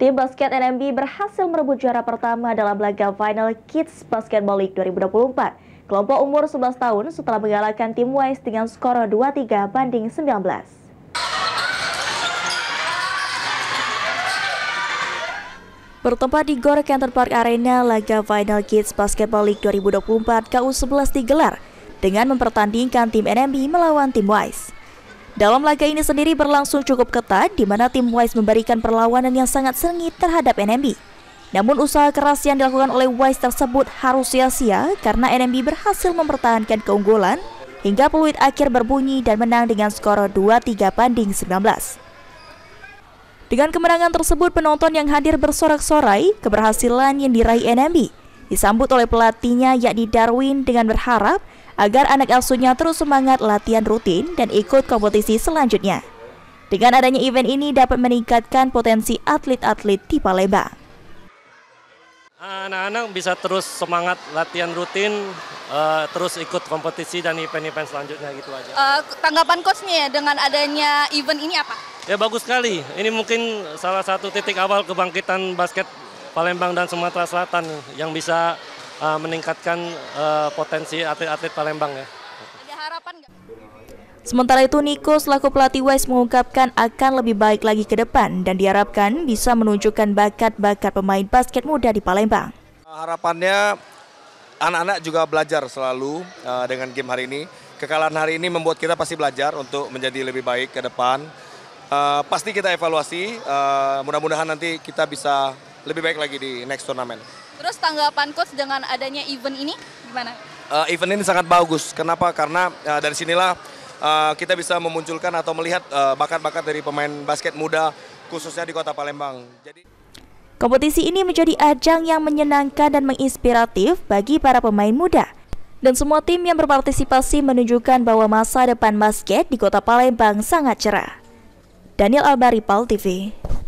Tim basket NMB berhasil merebut juara pertama dalam laga final Kids Basketball League 2024. Kelompok umur 11 tahun setelah mengalahkan tim Wise dengan skor 23 banding 19. Bertempat di Gor Canton Park Arena, laga final Kids Basketball League 2024 KU11 digelar dengan mempertandingkan tim NMB melawan tim Wise. Dalam laga ini sendiri berlangsung cukup ketat di mana tim Wise memberikan perlawanan yang sangat sengit terhadap NMB. Namun usaha keras yang dilakukan oleh Wise tersebut harus sia-sia karena NMB berhasil mempertahankan keunggulan hingga peluit akhir berbunyi dan menang dengan skor 2-3 banding 19. Dengan kemenangan tersebut penonton yang hadir bersorak-sorai keberhasilan yang diraih NMB disambut oleh pelatihnya yakni Darwin dengan berharap agar anak asuhnya terus semangat latihan rutin dan ikut kompetisi selanjutnya. Dengan adanya event ini dapat meningkatkan potensi atlet-atlet di Palembang. Anak-anak bisa terus semangat latihan rutin, uh, terus ikut kompetisi dan event-event selanjutnya gitu aja. Uh, tanggapan coachnya ya dengan adanya event ini apa? Ya bagus sekali. Ini mungkin salah satu titik awal kebangkitan basket Palembang dan Sumatera Selatan yang bisa uh, meningkatkan uh, potensi atlet-atlet Palembang ya. Ada harapan gak? Sementara itu Niko selaku pelatih West mengungkapkan akan lebih baik lagi ke depan dan diharapkan bisa menunjukkan bakat-bakat pemain basket muda di Palembang. Harapannya anak-anak juga belajar selalu uh, dengan game hari ini. Kekalahan hari ini membuat kita pasti belajar untuk menjadi lebih baik ke depan. Uh, pasti kita evaluasi, uh, mudah-mudahan nanti kita bisa lebih baik lagi di next turnamen. Terus tanggapan coach dengan adanya event ini gimana? Uh, event ini sangat bagus. Kenapa? Karena uh, dari sinilah uh, kita bisa memunculkan atau melihat bakat-bakat uh, dari pemain basket muda khususnya di Kota Palembang. Jadi Kompetisi ini menjadi ajang yang menyenangkan dan menginspiratif bagi para pemain muda. Dan semua tim yang berpartisipasi menunjukkan bahwa masa depan basket di Kota Palembang sangat cerah. Daniel Albaripal TV